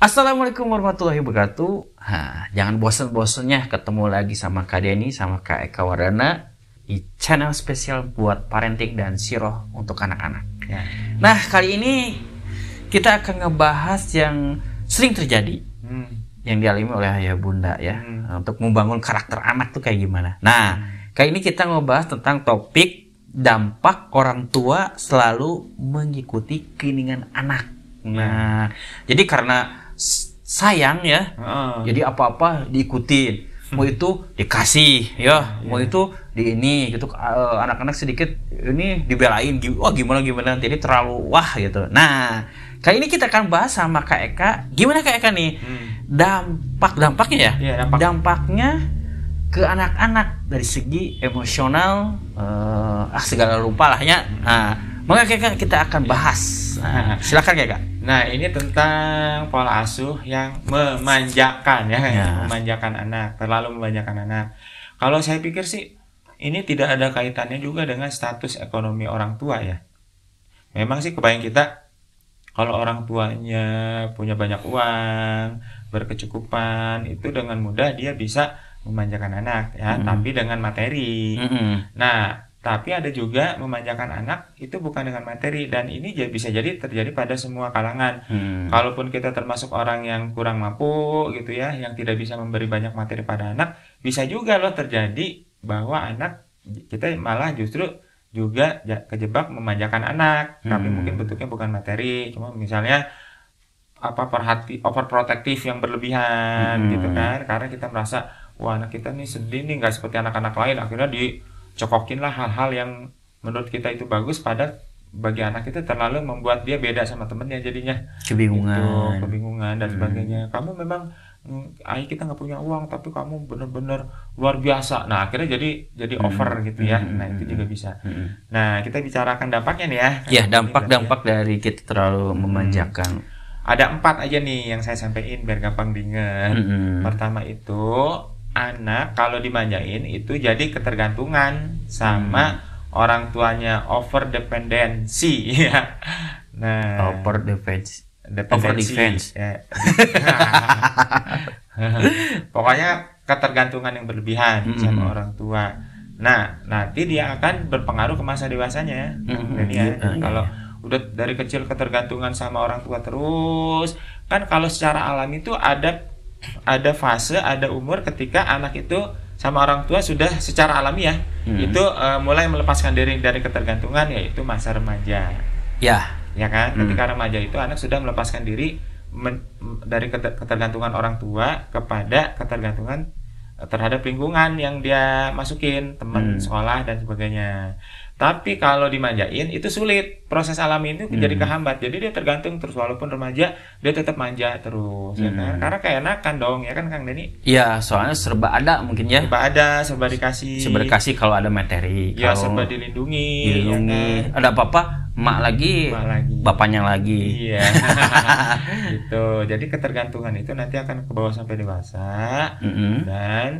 Assalamualaikum warahmatullahi wabarakatuh. Ha, jangan bosan-bosannya ketemu lagi sama Kak Denny, sama Kak Eka Wardana di channel spesial buat parenting dan siroh untuk anak-anak. Ya. Nah, kali ini kita akan ngebahas yang sering terjadi, hmm. yang dialami oleh ayah bunda ya, hmm. untuk membangun karakter anak tuh kayak gimana. Nah, hmm. kali ini kita ngebahas tentang topik dampak orang tua selalu mengikuti keinginan anak. Ya. Nah, jadi karena sayang ya. Uh. Jadi apa-apa diikutin. Mau itu dikasih ya, yeah. mau iya. itu di ini gitu eh, anak-anak sedikit ini dibelain wah gimana gimana nanti ini terlalu wah gitu. Nah, kali ini kita akan bahas sama Kak Eka. Gimana Kak Eka nih? Hmm. Dampak dampaknya ya? Yeah, dampak. Dampaknya ke anak-anak dari segi emosional uh, ah segala rupa lahnya. ya hmm. Nah, maka kakak kita akan bahas. Iya. Nah, silakan ya, Kak. Nah ini tentang pola asuh yang memanjakan ya, ya. memanjakan anak, terlalu memanjakan anak. Kalau saya pikir sih ini tidak ada kaitannya juga dengan status ekonomi orang tua ya. Memang sih kebayang kita kalau orang tuanya punya banyak uang, berkecukupan, itu dengan mudah dia bisa memanjakan anak ya, mm -hmm. tapi dengan materi. Mm -hmm. Nah, tapi ada juga memanjakan anak itu bukan dengan materi dan ini bisa jadi terjadi pada semua kalangan. Hmm. Kalaupun kita termasuk orang yang kurang mampu gitu ya, yang tidak bisa memberi banyak materi pada anak, bisa juga loh terjadi bahwa anak kita malah justru juga kejebak memanjakan anak, hmm. tapi mungkin bentuknya bukan materi, cuma misalnya apa perhati overprotective yang berlebihan gitu hmm. gitu kan, karena kita merasa wah anak kita nih sedih nih nggak seperti anak-anak lain akhirnya di cokokinlah hal-hal yang menurut kita itu bagus pada bagi anak kita terlalu membuat dia beda sama temennya jadinya kebingungan gitu, kebingungan dan hmm. sebagainya kamu memang mm, ayah kita nggak punya uang tapi kamu bener-bener luar biasa nah akhirnya jadi jadi hmm. over gitu ya hmm. nah itu juga bisa hmm. nah kita bicarakan dampaknya nih ya iya, ya dampak dampak ya. dari kita terlalu hmm. memanjakan ada empat aja nih yang saya sampaikan biar gampang diingat hmm. pertama itu anak kalau dimanjain itu jadi ketergantungan sama hmm. orang tuanya over dependensi ya. Nah, over defense over defense. Ya. Pokoknya ketergantungan yang berlebihan -hmm. sama orang tua. Nah, nanti dia akan berpengaruh ke masa dewasanya. -hmm. ya, kalau udah dari kecil ketergantungan sama orang tua terus, kan kalau secara alami itu ada ada fase, ada umur ketika anak itu sama orang tua sudah secara ya, hmm. itu uh, mulai melepaskan diri dari ketergantungan yaitu masa remaja. Ya. Ya kan? Hmm. Ketika remaja itu anak sudah melepaskan diri men, dari ketergantungan orang tua kepada ketergantungan eh, terhadap lingkungan yang dia masukin, teman hmm. sekolah dan sebagainya. Tapi kalau dimanjain itu sulit. Proses alami itu hmm. jadi kehambat. Jadi dia tergantung terus walaupun remaja dia tetap manja terus hmm. ya kan? Hmm. Karena enakan dong ya kan Kang Deni? Iya, soalnya serba ada mungkin ya. Serba ada, serba dikasih. Serba dikasih kalau ada materi. Iya, serba dilindungi. Ya dilindungi. Ya kan? Ada apa-apa mak lagi, mak lagi, bapaknya lagi. Iya. gitu. Jadi ketergantungan itu nanti akan ke bawah sampai dewasa. Mm -hmm. Dan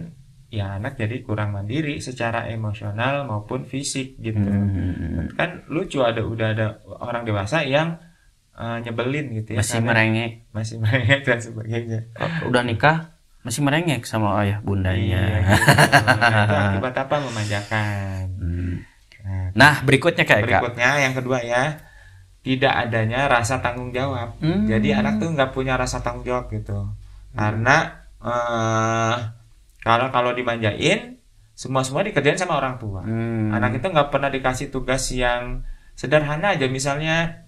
ya anak jadi kurang mandiri secara emosional maupun fisik gitu hmm. hmm, hmm, hmm. kan lucu ada udah ada orang dewasa yang uh, nyebelin gitu ya masih merengek masih merengek dan sebagainya oh, udah nikah masih merengek sama ayah bundanya iya, gitu. akibat apa memanjakan hmm. nah, nah berikutnya kayak berikutnya Kak. yang kedua ya tidak adanya rasa tanggung jawab hmm. jadi anak tuh nggak punya rasa tanggung jawab gitu hmm. karena uh, kalau kalau dimanjain, semua semua dikerjain sama orang tua. Hmm. Anak itu nggak pernah dikasih tugas yang sederhana aja, misalnya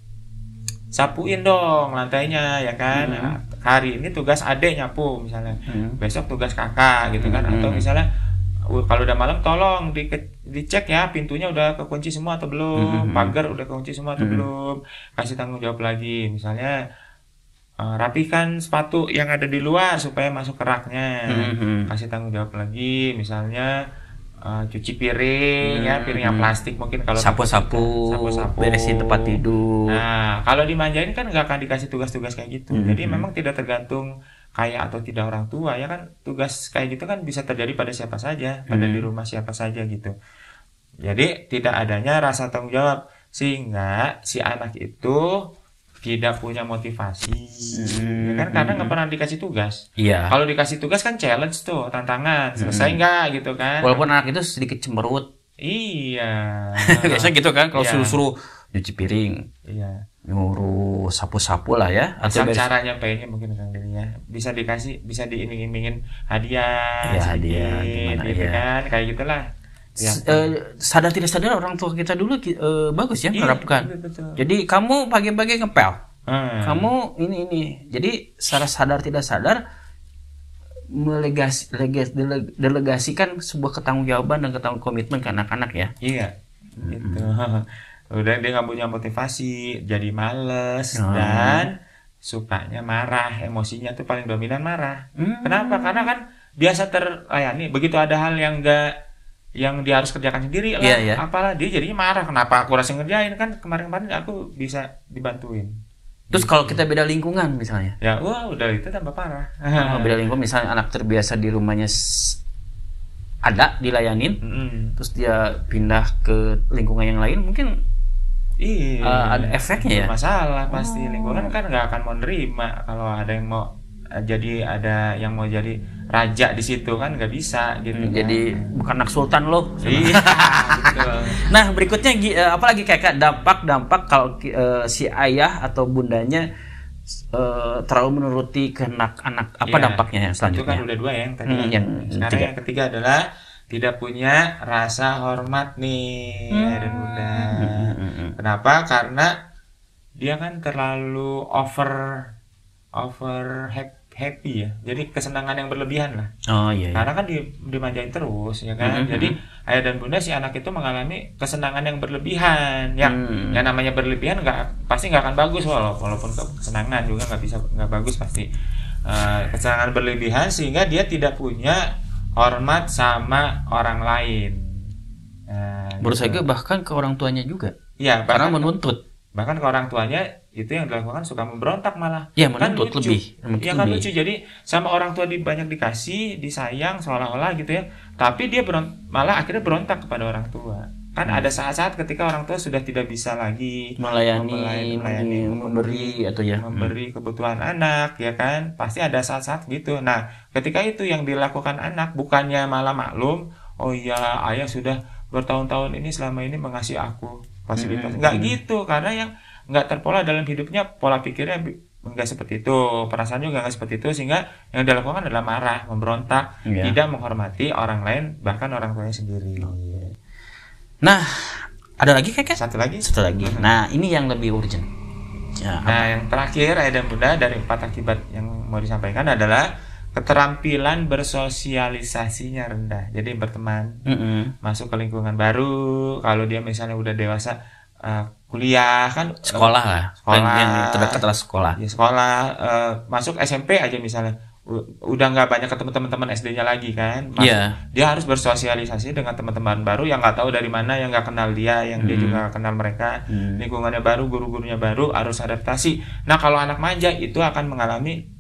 sapuin dong lantainya ya kan hmm. nah, hari ini tugas adik nyapu misalnya hmm. besok tugas kakak gitu kan hmm. atau misalnya kalau udah malam tolong di, dicek ya pintunya udah kekunci semua atau belum hmm. pagar udah kekunci semua atau hmm. belum kasih tanggung jawab lagi misalnya Eh, rapikan sepatu yang ada di luar supaya masuk ke raknya mm-hmm. kasih tanggung jawab lagi misalnya uh, cuci piring hmm. ya mm-hmm. piring yang plastik mungkin kalau sapu-sapu sapu-sapu beresin tempat tidur nah kalau dimanjain kan nggak akan dikasih tugas-tugas kayak gitu hmm. jadi memang tidak tergantung kaya atau tidak orang tua ya kan tugas kayak gitu kan bisa terjadi pada siapa saja pada di mm-hmm. rumah siapa saja gitu jadi tidak adanya rasa tanggung jawab sehingga si anak itu tidak punya motivasi hmm. Ya kan karena nggak pernah dikasih tugas iya kalau dikasih tugas kan challenge tuh tantangan hmm. selesai hmm. nggak gitu kan walaupun anak itu sedikit cemberut iya biasanya gitu kan kalau iya. suruh suruh nyuci piring iya nyuruh sapu-sapu lah ya atau caranya caranya pengennya mungkin kan ya bisa dikasih bisa diiming-imingin hadiah ya, hadiah gimana, gitu ya. kan kayak gitulah ya. uh, sadar tidak sadar orang tua kita dulu uh, bagus ya iya, menerapkan. Iya, jadi kamu pagi-pagi ngepel, hmm. kamu ini ini. Jadi secara sadar tidak sadar melegasi legas, deleg, delegasikan sebuah ketanggung-jawaban dan ketanggung komitmen ke anak-anak ya. Iya. Gitu. Udah dia nggak punya motivasi, jadi males hmm. dan sukanya marah, emosinya tuh paling dominan marah. Hmm. Kenapa? Karena kan biasa terlayani. Ah, begitu ada hal yang enggak yang dia harus kerjakan sendiri lah yeah, yeah. apalah dia jadinya marah kenapa aku rasa ngerjain kan kemarin-kemarin aku bisa dibantuin terus gitu. kalau kita beda lingkungan misalnya ya wah udah itu tambah parah nah, beda lingkungan misalnya anak terbiasa di rumahnya ada dilayanin mm terus dia pindah ke lingkungan yang lain mungkin iya uh, ada efeknya ya masalah pasti oh. lingkungan kan nggak akan menerima kalau ada yang mau jadi ada yang mau jadi raja di situ kan nggak bisa gitu hmm, kan. jadi bukan anak sultan loh iya betul. Gitu. nah berikutnya eh, apalagi kayak dampak dampak kalau uh, si ayah atau bundanya uh, terlalu menuruti ke anak anak apa ya, dampaknya yang selanjutnya itu kan udah dua ya yang tadi hmm, ya. yang sekarang tiga. yang ketiga adalah tidak punya rasa hormat nih hmm. dan bunda hmm, hmm, hmm, hmm. kenapa karena dia kan terlalu over over happy happy ya jadi kesenangan yang berlebihan lah oh iya, iya. karena kan di, dimanjain terus ya kan mm -hmm. jadi mm-hmm. ayah dan bunda si anak itu mengalami kesenangan yang berlebihan yang mm. yang namanya berlebihan nggak pasti nggak akan bagus walaupun walaupun kesenangan juga nggak bisa nggak bagus pasti uh, kesenangan berlebihan sehingga dia tidak punya hormat sama orang lain uh, menurut gitu. bahkan ke orang tuanya juga ya karena menuntut bahkan ke orang tuanya itu yang dilakukan kan suka memberontak malah ya kan menuntut lucu. lebih ya kan lebih. lucu jadi sama orang tua di, banyak dikasih disayang seolah-olah gitu ya tapi dia beront malah akhirnya berontak kepada orang tua kan hmm. ada saat-saat ketika orang tua sudah tidak bisa lagi melayani, melayani, memberi atau ya memberi hmm. kebutuhan anak ya kan pasti ada saat-saat gitu nah ketika itu yang dilakukan anak bukannya malah maklum oh ya ayah sudah bertahun-tahun ini selama ini mengasihi aku fasilitas hmm. nggak hmm. gitu karena yang nggak terpola dalam hidupnya pola pikirnya enggak seperti itu perasaan juga nggak seperti itu sehingga yang dilakukan adalah marah memberontak yeah. tidak menghormati orang lain bahkan orang tuanya sendiri oh, iya. nah ada lagi kakek satu lagi satu lagi hmm. nah ini yang lebih urgent ya, nah apa? yang terakhir ayah dan bunda dari empat akibat yang mau disampaikan adalah keterampilan bersosialisasinya rendah jadi berteman mm -hmm. masuk ke lingkungan baru kalau dia misalnya udah dewasa uh, kuliah kan sekolah lah sekolah yang terdekat adalah sekolah ya sekolah uh, masuk SMP aja misalnya udah nggak banyak ketemu teman-teman SD-nya lagi kan Mas, yeah. dia harus bersosialisasi dengan teman-teman baru yang nggak tahu dari mana yang nggak kenal dia yang hmm. dia juga gak kenal mereka hmm. lingkungannya baru guru-gurunya baru harus adaptasi nah kalau anak manja itu akan mengalami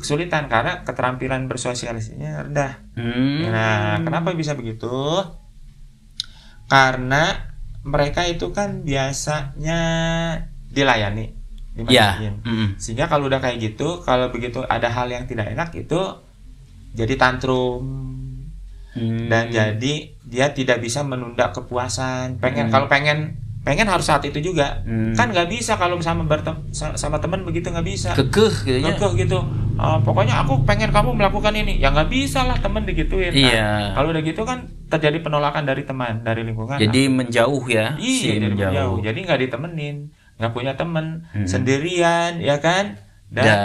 kesulitan karena keterampilan bersosialisasinya rendah hmm. nah kenapa bisa begitu karena mereka itu kan biasanya dilayani iya. dimasakin yeah. mm -hmm. sehingga kalau udah kayak gitu kalau begitu ada hal yang tidak enak itu jadi tantrum hmm. dan jadi dia tidak bisa menunda kepuasan pengen hmm. kalau pengen pengen harus saat itu juga hmm. kan nggak bisa kalau sama sama teman begitu nggak bisa kekeh kekeh gitu uh, pokoknya aku pengen kamu melakukan ini ya nggak bisa lah temen digituin nah, iya. Nah, kalau udah gitu kan terjadi penolakan dari teman dari lingkungan jadi nah, menjauh ya iya si jadi menjauh. jadi nggak ditemenin nggak punya temen hmm. sendirian ya kan dan da,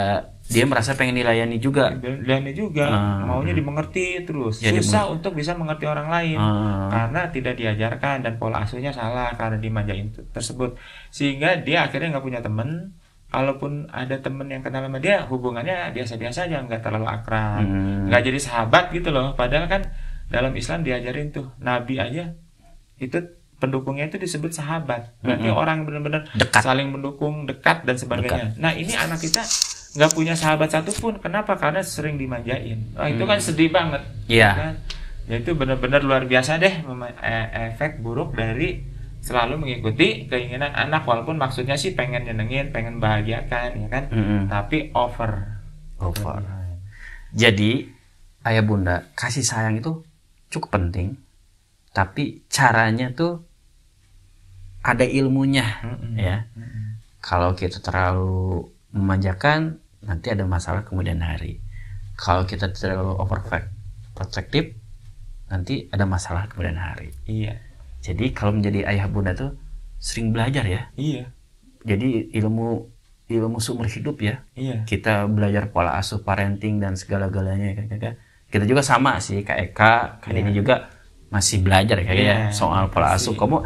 dia merasa pengen dilayani juga dilayani juga hmm. maunya dimengerti terus ya, susah dimengerti. untuk bisa mengerti orang lain hmm. karena tidak diajarkan dan pola asuhnya salah karena dimanjain tersebut sehingga dia akhirnya nggak punya temen kalaupun ada temen yang kenal sama dia hubungannya biasa-biasa aja nggak terlalu akrab hmm. nggak jadi sahabat gitu loh padahal kan dalam Islam diajarin tuh nabi aja itu pendukungnya itu disebut sahabat berarti hmm. orang benar-benar saling mendukung dekat dan sebagainya dekat. nah ini anak kita nggak punya sahabat satupun kenapa karena sering dimanjain oh, itu kan hmm. kan sedih banget yeah. Ya kan ya itu benar-benar luar biasa deh e-, efek buruk dari selalu mengikuti keinginan anak walaupun maksudnya sih pengen nyenengin, pengen bahagiakan ya kan, mm -hmm. tapi over. Over. Jadi ayah bunda kasih sayang itu cukup penting, tapi caranya tuh ada ilmunya mm -hmm. ya. Mm -hmm. Kalau kita terlalu memanjakan nanti ada masalah kemudian hari. Kalau kita terlalu over protective nanti ada masalah kemudian hari. Iya. Jadi kalau menjadi ayah bunda tuh sering belajar ya. Iya. Jadi ilmu ilmu sumber hidup ya. Iya. Kita belajar pola asuh parenting dan segala-galanya ya, kakak. Kita juga sama sih Kak Eka, Kak iya. ini juga masih belajar ya, kayak ya, iya, ya soal pola masih. asuh. Kamu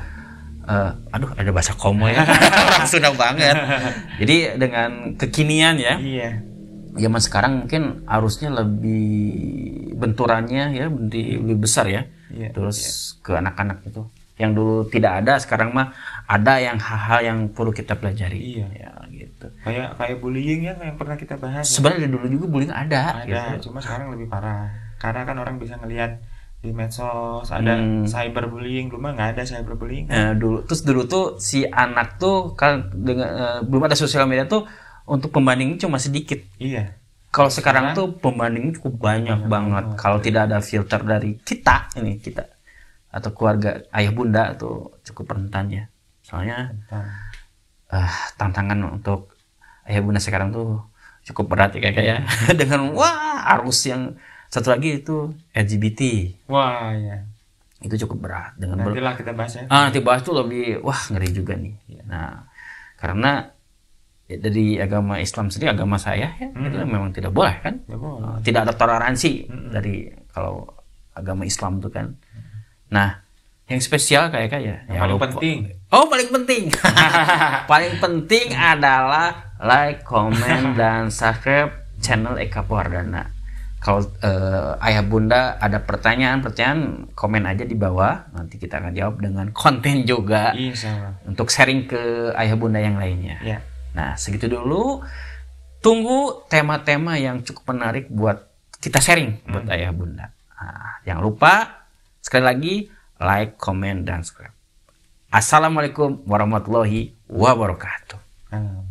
uh, aduh ada bahasa komo ya. Sudah banget. Jadi dengan kekinian ya. Iya. Zaman sekarang mungkin arusnya lebih benturannya ya lebih, lebih besar ya. Iya, Terus iya. ke anak-anak itu yang dulu tidak ada sekarang mah ada yang hal-hal yang perlu kita pelajari iya ya, gitu kayak kayak bullying ya yang pernah kita bahas ya. sebenarnya ya. dulu juga bullying ada ada gitu. cuma sekarang lebih parah karena kan orang bisa ngelihat di medsos ada hmm. cyberbullying dulu mah nggak ada cyberbullying kan? eh, dulu terus dulu tuh si anak tuh kan dengan uh, belum ada sosial media tuh untuk pembanding cuma sedikit iya kalau sekarang, sekarang tuh pembanding cukup banyak, banyak banget, banget. kalau tidak ada filter dari kita ini kita atau keluarga ayah bunda itu cukup rentan ya soalnya rentan. Uh, tantangan untuk ayah bunda sekarang tuh cukup berat ya kayak ya hmm. dengan wah arus yang satu lagi itu LGBT wah ya itu cukup berat dengan nanti lah kita bahas ya ah, nanti bahas tuh lebih wah ngeri juga nih ya. nah karena ya, dari agama Islam sendiri agama saya ya hmm. itu memang tidak boleh kan ya, boleh. Ah, tidak ada toleransi hmm. dari kalau agama Islam tuh kan Nah, yang spesial kayak kayak ya, yang paling penting. Oh, paling penting. paling penting adalah like, comment dan subscribe channel Eka Pohardana. Kalau uh, ayah bunda ada pertanyaan-pertanyaan, komen aja di bawah. Nanti kita akan jawab dengan konten juga. Iya, sama. Untuk sharing ke ayah bunda yang lainnya. Iya. Nah, segitu dulu. Tunggu tema-tema yang cukup menarik buat kita sharing buat hmm. ayah bunda. Nah, jangan lupa Sekali lagi, like, comment, dan subscribe. Assalamualaikum warahmatullahi wabarakatuh. Ah.